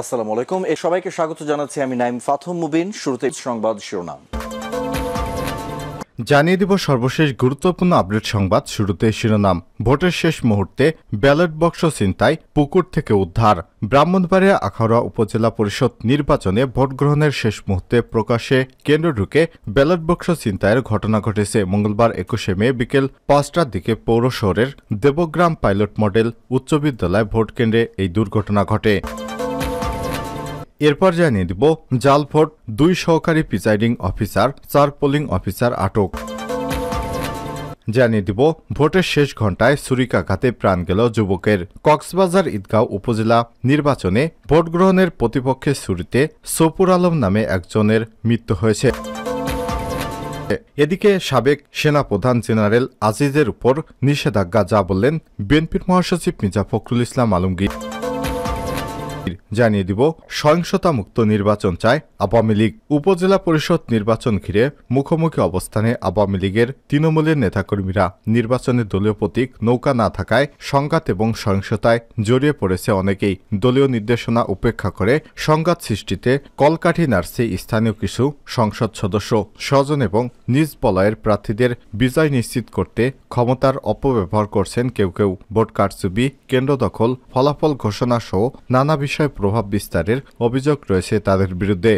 আসসালাম আলাইকুম এ সবাইকে স্বাগত জানাচ্ছি আমি নাইম ফাথম মুবিন শুরুতে সংবাদ শিরোনাম জানিয়ে দিব সর্বশেষ গুরুত্বপূর্ণ আপডেট সংবাদ শুরুতে শিরোনাম ভোটের শেষ মুহূর্তে ব্যালট বক্স চিন্তায় পুকুর থেকে উদ্ধার ব্রাহ্মণবাড়িয়া আখাউড়া উপজেলা পরিষদ নির্বাচনে ভোট গ্রহণের শেষ মুহূর্তে প্রকাশে কেন্দ্র ঢুকে ব্যালট বক্স চিন্তায়ের ঘটনা ঘটেছে মঙ্গলবার একুশে মে বিকেল পাঁচটার দিকে পৌর শহরের দেবগ্রাম পাইলট মডেল উচ্চ বিদ্যালয় ভোট কেন্দ্রে এই দুর্ঘটনা ঘটে এরপর জানিয়ে দিব জালফোর্ট দুই সহকারী প্রিসাইডিং অফিসার চার পোলিং অফিসার আটক জানিয়ে দিব ভোটের শেষ ঘণ্টায় সুরিকাঘাতে প্রাণ গেল যুবকের কক্সবাজার ঈদগাঁও উপজেলা নির্বাচনে ভোট গ্রহণের প্রতিপক্ষের সুরিতে সপুর আলম নামে একজনের মৃত্যু হয়েছে এদিকে সাবেক সেনাপ্রধান জেনারেল আজিজের উপর নিষেধাজ্ঞা যা বললেন বিএনপির মহাসচিব মির্জা ফখরুল ইসলাম আলমগীর জানিয়ে দিব মুক্ত নির্বাচন চায় আওয়ামী লীগ উপজেলা পরিষদ নির্বাচন ঘিরে মুখোমুখি অবস্থানে আওয়ামী লীগের তৃণমূলের নেতাকর্মীরা নির্বাচনে দলীয় প্রতীক নৌকা না থাকায় সংঘাত এবং সহিংসতায় জড়িয়ে পড়েছে অনেকেই দলীয় নির্দেশনা উপেক্ষা করে সংঘাত সৃষ্টিতে কলকাঠি নার্সে স্থানীয় কিছু সংসদ সদস্য স্বজন এবং নিজ পলয়ের প্রার্থীদের বিজয় নিশ্চিত করতে ক্ষমতার অপব্যবহার করছেন কেউ কেউ ভোট কারচুবি কেন্দ্র দখল ফলাফল ঘোষণা সহ নানা বিষয় বিষয়ে প্রভাব বিস্তারের অভিযোগ রয়েছে তাদের বিরুদ্ধে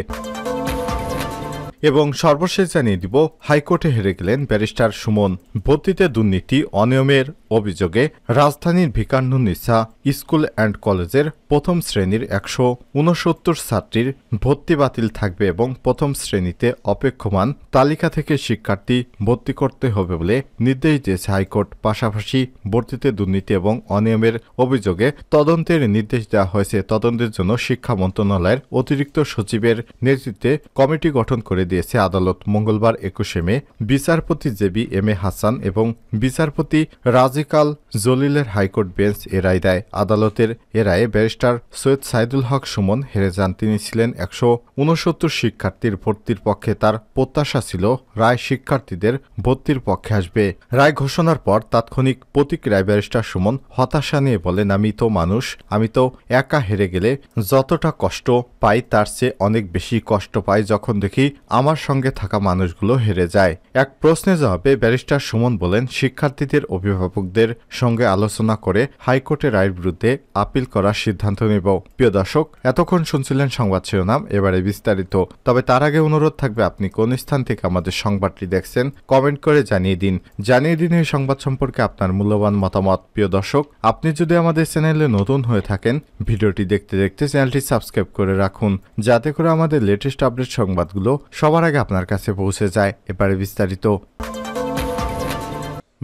এবং সর্বশেষ জানিয়ে দিব হাইকোর্টে হেরে গেলেন ব্যারিস্টার সুমন ভর্তিতে দুর্নীতি অনিয়মের অভিযোগে রাজধানীর ভিকান্নুনিসা স্কুল অ্যান্ড কলেজের প্রথম শ্রেণীর একশো উনসত্তর ছাত্রীর ভর্তি বাতিল থাকবে এবং প্রথম শ্রেণীতে অপেক্ষমান তালিকা থেকে শিক্ষার্থী ভর্তি করতে হবে বলে নির্দেশ দিয়েছে হাইকোর্ট পাশাপাশি ভর্তিতে দুর্নীতি এবং অনিয়মের অভিযোগে তদন্তের নির্দেশ দেওয়া হয়েছে তদন্তের জন্য শিক্ষা মন্ত্রণালয়ের অতিরিক্ত সচিবের নেতৃত্বে কমিটি গঠন করে দিয়েছে আদালত মঙ্গলবার একুশে মে বিচারপতি জেবি এম এ হাসান এবং বিচারপতি রাজীব আগামীকাল জলিলের হাইকোর্ট বেঞ্চ এ রায় দেয় আদালতের এ রায়ে ব্যারিস্টার সৈয়দ সাইদুল হক সুমন হেরে যান তিনি ছিলেন একশো উনসত্তর শিক্ষার্থীর ভর্তির পক্ষে তার প্রত্যাশা ছিল রায় শিক্ষার্থীদের ভর্তির পক্ষে আসবে রায় ঘোষণার পর তাৎক্ষণিক প্রতিক্রিয়ায় ব্যারিস্টার সুমন হতাশা নিয়ে বলেন আমি তো মানুষ আমি তো একা হেরে গেলে যতটা কষ্ট পাই তার চেয়ে অনেক বেশি কষ্ট পাই যখন দেখি আমার সঙ্গে থাকা মানুষগুলো হেরে যায় এক প্রশ্নে জবাবে ব্যারিস্টার সুমন বলেন শিক্ষার্থীদের অভিভাবক বিচারকদের সঙ্গে আলোচনা করে হাইকোর্টের রায়ের বিরুদ্ধে আপিল করার সিদ্ধান্ত নেব প্রিয় দর্শক এতক্ষণ শুনছিলেন সংবাদ শিরোনাম এবারে বিস্তারিত তবে তার আগে অনুরোধ থাকবে আপনি কোন স্থান থেকে আমাদের সংবাদটি দেখছেন কমেন্ট করে জানিয়ে দিন জানিয়ে দিন এই সংবাদ সম্পর্কে আপনার মূল্যবান মতামত প্রিয় দর্শক আপনি যদি আমাদের চ্যানেলে নতুন হয়ে থাকেন ভিডিওটি দেখতে দেখতে চ্যানেলটি সাবস্ক্রাইব করে রাখুন যাতে করে আমাদের লেটেস্ট আপডেট সংবাদগুলো সবার আগে আপনার কাছে পৌঁছে যায় এবারে বিস্তারিত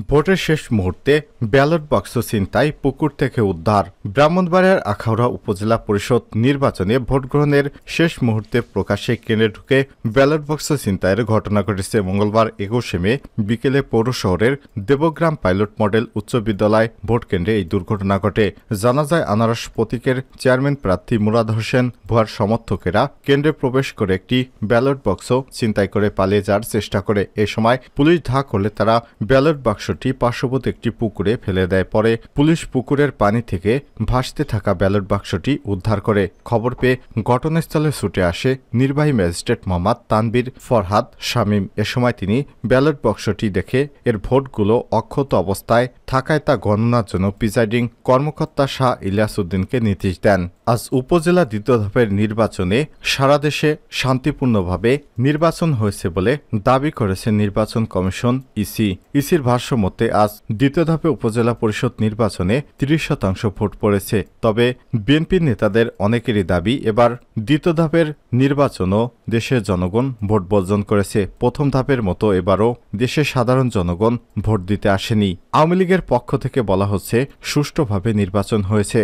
ভোটের শেষ মুহূর্তে ব্যালট বাক্স ছিনতাই পুকুর থেকে উদ্ধার ব্রাহ্মণবাড়িয়ার আখাউড়া উপজেলা পরিষদ নির্বাচনে ভোট গ্রহণের শেষ মুহূর্তে প্রকাশ্যে কেনে ঢুকে ব্যালট বাক্স ছিনতাইয়ের ঘটনা ঘটেছে মঙ্গলবার একুশে মে বিকেলে পৌর শহরের দেবগ্রাম পাইলট মডেল উচ্চ বিদ্যালয় ভোট কেন্দ্রে এই দুর্ঘটনা ঘটে জানা যায় আনারস প্রতীকের চেয়ারম্যান প্রার্থী মুরাদ হোসেন ভুয়ার সমর্থকেরা কেন্দ্রে প্রবেশ করে একটি ব্যালট বক্স ছিনতাই করে পালিয়ে যাওয়ার চেষ্টা করে এ সময় পুলিশ ধা করলে তারা ব্যালট বাক্স বাক্সটি পার্শ্ববর্তী একটি পুকুরে ফেলে দেয় পরে পুলিশ পুকুরের পানি থেকে ভাসতে থাকা ব্যালট বাক্সটি উদ্ধার করে খবর পেয়ে ঘটনাস্থলে ছুটে আসে নির্বাহী ম্যাজিস্ট্রেট মোহাম্মদ তানবির ফরহাদ শামীম এ সময় তিনি ব্যালট বাক্সটি দেখে এর ভোটগুলো অক্ষত অবস্থায় থাকায় তা গণনার জন্য প্রিজাইডিং কর্মকর্তা শাহ ইলিয়াস উদ্দিনকে নির্দেশ দেন আজ উপজেলা দ্বিতীয় ধাপের নির্বাচনে সারা দেশে শান্তিপূর্ণভাবে নির্বাচন হয়েছে বলে দাবি করেছে নির্বাচন কমিশন ইসি ইসির ভাষ্য মতে আজ দ্বিতীয় ধাপে উপজেলা পরিষদ নির্বাচনে ৩০ শতাংশ ভোট পড়েছে তবে বিএনপির নেতাদের অনেকেরই দাবি এবার দ্বিতীয় ধাপের নির্বাচনও দেশের জনগণ ভোট বর্জন করেছে প্রথম ধাপের মতো এবারও দেশের সাধারণ জনগণ ভোট দিতে আসেনি আওয়ামী লীগের পক্ষ থেকে বলা হচ্ছে সুষ্ঠুভাবে নির্বাচন হয়েছে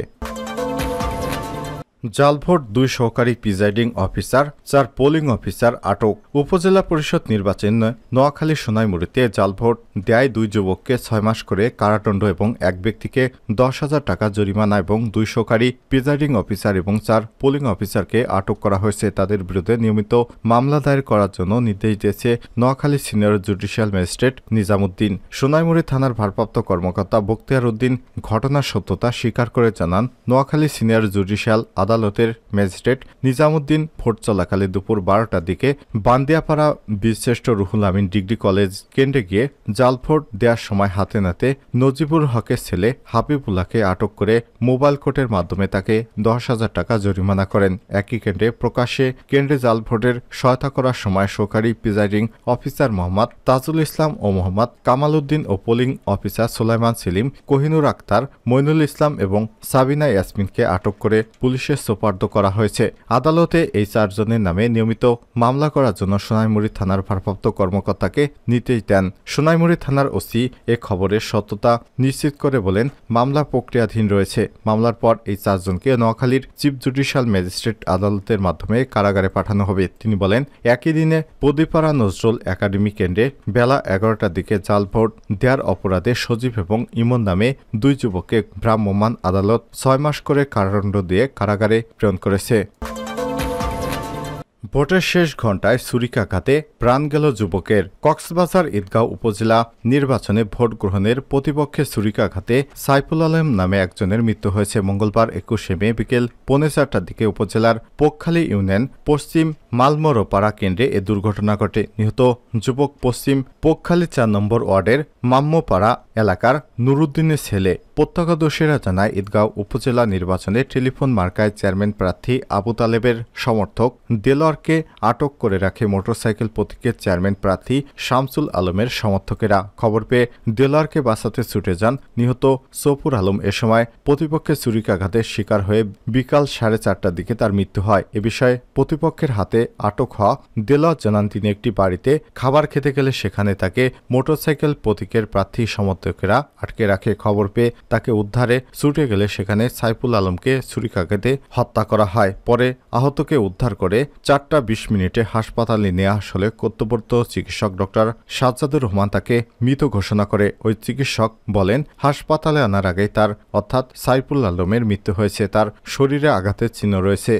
জালভোট দুই সহকারী প্রিজাইডিং অফিসার চার পোলিং অফিসার আটক উপজেলা পরিষদ নির্বাচনে নোয়াখালী সোনাইমুড়িতে জালভোট দেয় দুই যুবককে ছয় মাস করে কারাদণ্ড এবং এক ব্যক্তিকে দশ হাজার টাকা জরিমানা এবং দুই সহকারী প্রিজাইডিং অফিসার এবং চার পোলিং অফিসারকে আটক করা হয়েছে তাদের বিরুদ্ধে নিয়মিত মামলা দায়ের করার জন্য নির্দেশ দিয়েছে Noakhali senior judicial magistrate Nizamuddin Sonaimuri থানার ভারপ্রাপ্ত কর্মকর্তা বক্তিয়ার উদ্দিন ঘটনার সত্যতা স্বীকার করে জানান নোয়াখালী সিনিয়র জুডিশিয়াল আদালত আদালতের ম্যাজিস্ট্রেট নিজামুদ্দিন ভোট চলাকালে দুপুর বারোটার দিকে বান্দিয়াপাড়া বীরশ্রেষ্ঠ রুহুল আমিন ডিগ্রি কলেজ কেন্দ্রে গিয়ে জাল ভোট দেওয়ার সময় হাতে নাতে নজিবুর হকের ছেলে হাবিবুল্লাহকে আটক করে মোবাইল কোর্টের মাধ্যমে তাকে দশ হাজার টাকা জরিমানা করেন একই কেন্দ্রে প্রকাশ্যে কেন্দ্রে জাল ভোটের সহায়তা করার সময় সরকারি প্রিজাইডিং অফিসার মোহাম্মদ তাজুল ইসলাম ও মোহাম্মদ কামাল উদ্দিন ও পোলিং অফিসার সুলাইমান সেলিম কোহিনুর আক্তার মইনুল ইসলাম এবং সাবিনা ইয়াসমিনকে আটক করে পুলিশে সোপার্দ করা হয়েছে আদালতে এই চারজনের নামে নিয়মিত মামলা করার জন্য সোনাইমুড়ি থানার ভারপ্রাপ্ত কর্মকর্তাকে নির্দেশ দেন সোনাইমুড়ি থানার ওসি এ খবরের সত্যতা নিশ্চিত করে বলেন মামলা প্রক্রিয়াধীন রয়েছে মামলার পর এই চারজনকে নোয়াখালীর চিফ জুডিশিয়াল ম্যাজিস্ট্রেট আদালতের মাধ্যমে কারাগারে পাঠানো হবে তিনি বলেন একই দিনে পদিপাড়া নজরুল একাডেমি কেন্দ্রে বেলা এগারোটার দিকে জাল ভোট দেওয়ার অপরাধে সজীব এবং ইমন নামে দুই যুবককে ভ্রাম্যমান আদালত ছয় মাস করে কারাদণ্ড দিয়ে কারাগারে আকারে প্রেরণ করেছে ভোটের শেষ ঘণ্টায় সুরিকাঘাতে প্রাণ গেল যুবকের কক্সবাজার ঈদগাঁও উপজেলা নির্বাচনে ভোট গ্রহণের প্রতিপক্ষে সুরিকাঘাতে সাইফুল আলম নামে একজনের মৃত্যু হয়েছে মঙ্গলবার একুশে মে বিকেল পৌনে চারটার দিকে উপজেলার পোকখালী ইউনিয়ন পশ্চিম মালমরোপাড়া কেন্দ্রে এ দুর্ঘটনা ঘটে নিহত যুবক পশ্চিম পোকখালী চার নম্বর ওয়ার্ডের মাম্মপাড়া এলাকার নুরুদ্দিনের ছেলে প্রত্যক্ষদর্শীরা জানায় ঈদগাঁও উপজেলা নির্বাচনে টেলিফোন মার্কায় চেয়ারম্যান প্রার্থী আবু তালেবের সমর্থক দেলোয়ার ওমরকে আটক করে রাখে মোটরসাইকেল প্রতীকের চেয়ারম্যান প্রার্থী শামসুল আলমের সমর্থকেরা খবর পেয়ে দেলারকে বাঁচাতে ছুটে যান নিহত সফুর আলম এ সময় প্রতিপক্ষের ছুরিকাঘাতের শিকার হয়ে বিকাল সাড়ে চারটার দিকে তার মৃত্যু হয় এ বিষয়ে প্রতিপক্ষের হাতে আটক হওয়া দেলার জানান তিনি একটি বাড়িতে খাবার খেতে গেলে সেখানে তাকে মোটরসাইকেল প্রতীকের প্রার্থী সমর্থকেরা আটকে রাখে খবর পেয়ে তাকে উদ্ধারে ছুটে গেলে সেখানে সাইফুল আলমকে ছুরিকাঘাতে হত্যা করা হয় পরে আহতকে উদ্ধার করে চার চারটা বিশ মিনিটে হাসপাতালে নিয়ে আসলে কর্তব্যরত চিকিৎসক ডক্টর সাজ্জাদুর রহমান তাকে মৃত ঘোষণা করে ওই চিকিৎসক বলেন হাসপাতালে আনার আগেই তার অর্থাৎ সাইফুল আলমের মৃত্যু হয়েছে তার শরীরে আঘাতের চিহ্ন রয়েছে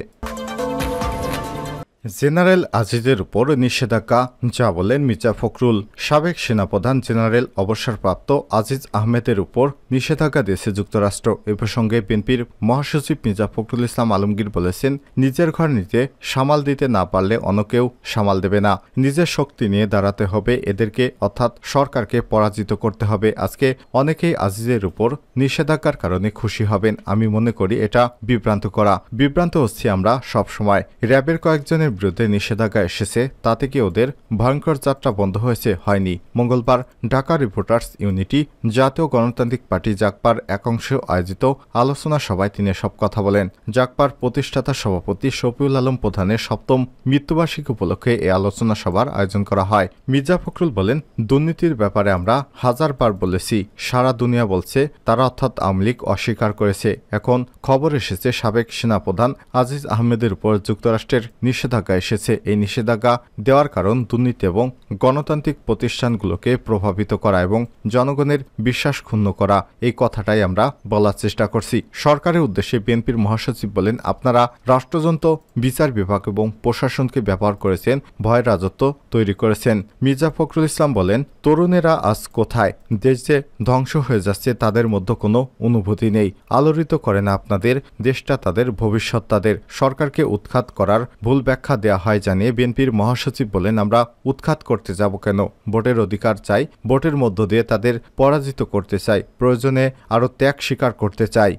জেনারেল আজিজের উপর নিষেধাজ্ঞা যা বলেন মির্জা ফখরুল সাবেক সেনাপ্রধান জেনারেল অবসরপ্রাপ্ত আজিজ আহমেদের উপর নিষেধাজ্ঞা দিয়েছে যুক্তরাষ্ট্র এ প্রসঙ্গে বিএনপির মহাসচিব মির্জা ফখরুল ইসলাম আলমগীর বলেছেন নিজের ঘর নিতে সামাল দিতে না পারলে অনেকেও সামাল দেবে না নিজের শক্তি নিয়ে দাঁড়াতে হবে এদেরকে অর্থাৎ সরকারকে পরাজিত করতে হবে আজকে অনেকেই আজিজের উপর নিষেধাজ্ঞার কারণে খুশি হবেন আমি মনে করি এটা বিভ্রান্ত করা বিভ্রান্ত হচ্ছি আমরা সবসময় র্যাবের কয়েকজনের ধর্মের বিরুদ্ধে নিষেধাজ্ঞা এসেছে তাতে কি ওদের ভয়ঙ্কর যাত্রা বন্ধ হয়েছে হয়নি মঙ্গলবার ঢাকা রিপোর্টার্স ইউনিটি জাতীয় গণতান্ত্রিক পার্টি জাকপার একাংশ আয়োজিত আলোচনা সভায় তিনি সব কথা বলেন জাগপার প্রতিষ্ঠাতা সভাপতি শফিউল আলম প্রধানের সপ্তম মৃত্যুবার্ষিকী উপলক্ষে এই আলোচনা সভার আয়োজন করা হয় মির্জা ফখরুল বলেন দুর্নীতির ব্যাপারে আমরা হাজারবার বলেছি সারা দুনিয়া বলছে তারা অর্থাৎ আওয়ামী লীগ অস্বীকার করেছে এখন খবর এসেছে সাবেক সেনাপ্রধান আজিজ আহমেদের উপর যুক্তরাষ্ট্রের নিষেধাজ্ঞা নিষেধাজ্ঞা এসেছে এই নিষেধাজ্ঞা দেওয়ার কারণ দুর্নীতি এবং গণতান্ত্রিক প্রতিষ্ঠানগুলোকে প্রভাবিত করা এবং জনগণের বিশ্বাস ক্ষুণ্ণ করা এই কথাটাই আমরা বলার চেষ্টা করছি সরকারের উদ্দেশ্যে বিএনপির মহাসচিব বলেন আপনারা রাষ্ট্রযন্ত্র বিচার বিভাগ এবং প্রশাসনকে ব্যবহার করেছেন ভয় রাজত্ব তৈরি করেছেন মির্জা ফখরুল ইসলাম বলেন তরুণেরা আজ কোথায় দেশ যে ধ্বংস হয়ে যাচ্ছে তাদের মধ্যে কোনো অনুভূতি নেই আলোড়িত করে না আপনাদের দেশটা তাদের ভবিষ্যৎ তাদের সরকারকে উৎখাত করার ভুল ব্যাখ্যা সুরক্ষা দেয়া হয় জানিয়ে বিএনপির মহাসচিব বলেন আমরা উৎখাত করতে যাব কেন ভোটের অধিকার চাই ভোটের মধ্য দিয়ে তাদের পরাজিত করতে চাই প্রয়োজনে আরও ত্যাগ স্বীকার করতে চাই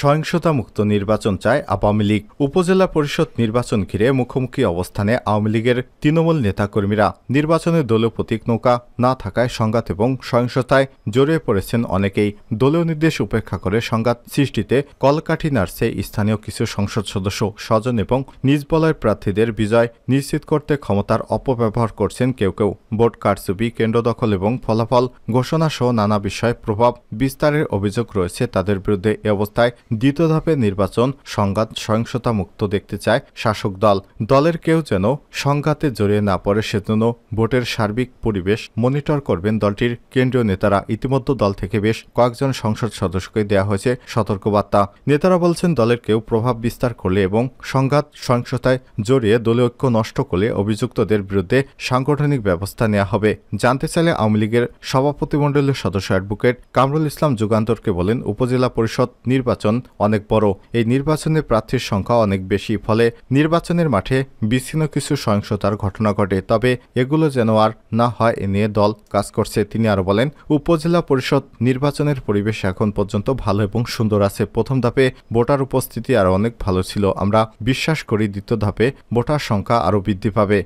সহিংসতামুক্ত নির্বাচন চায় আওয়ামী লীগ উপজেলা পরিষদ নির্বাচন ঘিরে মুখোমুখি অবস্থানে আওয়ামী লীগের তৃণমূল নেতাকর্মীরা নির্বাচনে দলীয় প্রতীক নৌকা না থাকায় সংঘাত এবং সহিংসতায় জড়িয়ে পড়েছেন অনেকেই দলীয় নির্দেশ উপেক্ষা করে সংঘাত সৃষ্টিতে কলকাঠি নাড়ছে স্থানীয় কিছু সংসদ সদস্য স্বজন এবং নিজ বলয়ের প্রার্থীদের বিজয় নিশ্চিত করতে ক্ষমতার অপব্যবহার করছেন কেউ কেউ ভোট কারচুপি কেন্দ্র দখল এবং ফলাফল ঘোষণা সহ নানা বিষয়ে প্রভাব বিস্তারের অভিযোগ রয়েছে তাদের বিরুদ্ধে এ অবস্থায় দ্বিতীয় ধাপের নির্বাচন সংঘাত সহিংসতা মুক্ত দেখতে চায় শাসক দল দলের কেউ যেন সংঘাতে জড়িয়ে না পড়ে সেজন্য ভোটের সার্বিক পরিবেশ মনিটর করবেন দলটির কেন্দ্রীয় নেতারা ইতিমধ্যে দল থেকে বেশ কয়েকজন সংসদ সদস্যকে দেওয়া হয়েছে সতর্কবার্তা নেতারা বলছেন দলের কেউ প্রভাব বিস্তার করলে এবং সংঘাত সহিংসতায় জড়িয়ে দলীয় ঐক্য নষ্ট করলে অভিযুক্তদের বিরুদ্ধে সাংগঠনিক ব্যবস্থা নেওয়া হবে জানতে চাইলে আওয়ামী লীগের সভাপতিমণ্ডলীয় সদস্য অ্যাডভোকেট কামরুল ইসলাম যুগান্তরকে বলেন উপজেলা পরিষদ নির্বাচন অনেক বড় এই নির্বাচনে প্রার্থীর সংখ্যা অনেক বেশি ফলে নির্বাচনের মাঠে বিচ্ছিন্ন কিছু সহিংসতার ঘটনা ঘটে তবে এগুলো যেন আর না হয় এ নিয়ে দল কাজ করছে তিনি আরও বলেন উপজেলা পরিষদ নির্বাচনের পরিবেশ এখন পর্যন্ত ভালো এবং সুন্দর আছে প্রথম ধাপে ভোটার উপস্থিতি আরও অনেক ভালো ছিল আমরা বিশ্বাস করি দ্বিতীয় ধাপে ভোটার সংখ্যা আরও বৃদ্ধি পাবে